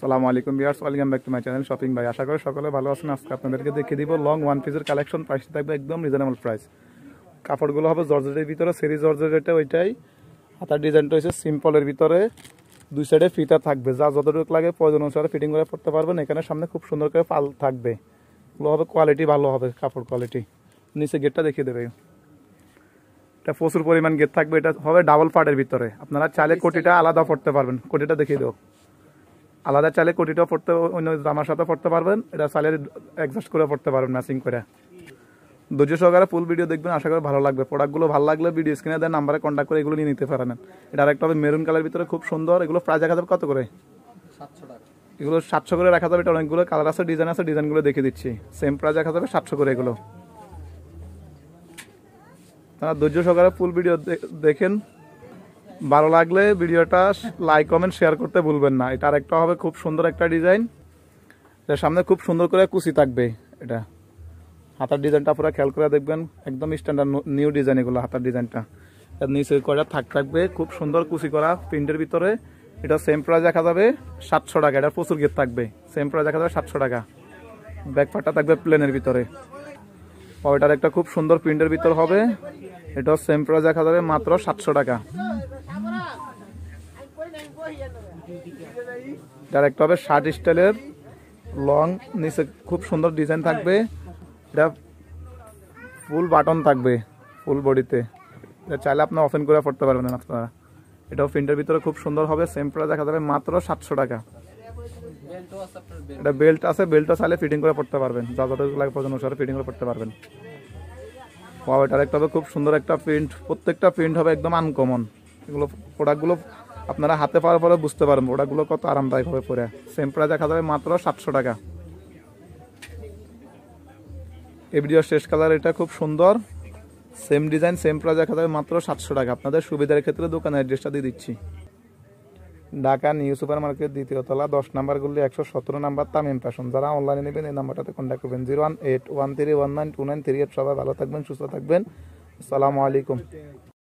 আসসালামু আলাইকুম বিয়ার্স welcome back to my channel shopping ভাই আশা করি সকলে ভালো আছেন আজকে আপনাদেরকে দেখিয়ে দিব লং ওয়ান পিসের কালেকশন প্রাইস থাকবে একদম রিজনেবল প্রাইস কাপড়গুলো হবে জর্জেটের ভিতরে সেরি জর্জেটের ওইটাই হাতার ডিজাইনটা হয়েছে সিম্পলের ভিতরে দুই সাইডে ফিতা থাকবে যা যতটুকু লাগে প্রয়োজন অনুসারে ফিটিং করে পড়তে পারবেন এখানে সামনে খুব সুন্দর করে পাল থাকবে ওগুলো হবে কোয়ালিটি ভালো হবে কাপড় কোয়ালিটি নিচে গেটটা দেখিয়ে দেবে এটা প্রচুর পরিমাণ গেট থাকবে এটা হবে ডাবল পার্টের ভিতরে আপনারা চাইলে কোটিটা আলাদা পড়তে পারবেন কোটিটা দেখিয়ে দেবো আলাদা চালে কোটিটাও পড়তে অন্য জামার সাথে পড়তে পারবেন এটা চালের অ্যাডজাস্ট করে পড়তে পারবেন ম্যাচিং করে ধৈর্য সহকারে ফুল ভিডিও দেখবেন আশা করি ভালো লাগবে প্রোডাক্টগুলো ভালো লাগলে ভিডিও স্ক্রিনে দেন নাম্বারে কন্ট্যাক্ট করে এগুলো নিয়ে নিতে পারেন এটা আরেকটা হবে মেরুন কালার ভিতরে খুব সুন্দর এগুলো প্রায় দেখা যাবে কত করে এগুলো সাতশো করে রাখা যাবে এটা অনেকগুলো কালার আছে ডিজাইন আছে ডিজাইনগুলো দেখে দিচ্ছি সেম প্রায় দেখা যাবে সাতশো করে এগুলো তারা ধৈর্য সহকারে ফুল ভিডিও দেখেন ভালো লাগলে ভিডিওটা লাইক কমেন্ট শেয়ার করতে ভুলবেন না এটা আরেকটা হবে খুব সুন্দর একটা ডিজাইন এটা সামনে খুব সুন্দর করে কুচি থাকবে এটা হাতার ডিজাইনটা পুরো খেয়াল করে দেখবেন একদম স্ট্যান্ডার্ড নিউ ডিজাইন এগুলো হাতার ডিজাইনটা নিচে কয়টা থাক থাকবে খুব সুন্দর কুচি করা প্রিন্টের ভিতরে এটা সেম প্রাইস দেখা যাবে সাতশো টাকা এটা প্রচুর গেট থাকবে সেম প্রাইস দেখা যাবে সাতশো টাকা ব্যাকপারটা থাকবে প্লেনের ভিতরে ওইটার একটা খুব সুন্দর প্রিন্টের ভিতর হবে এটা সেম প্রাইস দেখা যাবে মাত্র সাতশো টাকা ডাইরেক্ট হবে শার্ট স্টাইলের লং নিচে খুব সুন্দর ডিজাইন থাকবে এটা ফুল বাটন থাকবে ফুল বডিতে এটা চাইলে আপনার অফেন করে পড়তে পারবেন আপনারা এটাও প্রিন্টের ভিতরে খুব সুন্দর হবে সেম প্রাইস দেখা যাবে মাত্র সাতশো টাকা এটা বেল্ট আছে বেল্টটা চাইলে ফিটিং করে পড়তে পারবেন যা যতটুকু লাগে প্রয়োজন অনুসারে ফিটিং করে পড়তে পারবেন ওয়াও এটার একটা হবে খুব সুন্দর একটা প্রিন্ট প্রত্যেকটা প্রিন্ট হবে একদম আনকমন এগুলো প্রোডাক্টগুলো আপনারা হাতে পাওয়ার পরে বুঝতে পারবেন ওটাগুলো কত আরামদায়ক হবে পরে সেম প্রায় দেখা যাবে মাত্র সাতশো টাকা এই ভিডিও শেষ কালার এটা খুব সুন্দর সেম ডিজাইন সেম প্রাইস দেখা যাবে মাত্র সাতশো টাকা আপনাদের সুবিধার ক্ষেত্রে দোকানের অ্যাড্রেসটা দিয়ে দিচ্ছি ঢাকা নিউ সুপার মার্কেট দ্বিতীয় তলা দশ নাম্বার গুলি একশো সতেরো নাম্বার তামিম ফ্যাশন যারা অনলাইনে নেবেন এই নাম্বারটাতে কন্ট্যাক্ট করবেন zero one eight one three one nine two nine three eight সবাই ভালো থাকবেন সুস্থ থাকবেন আসসালামু আলাইকুম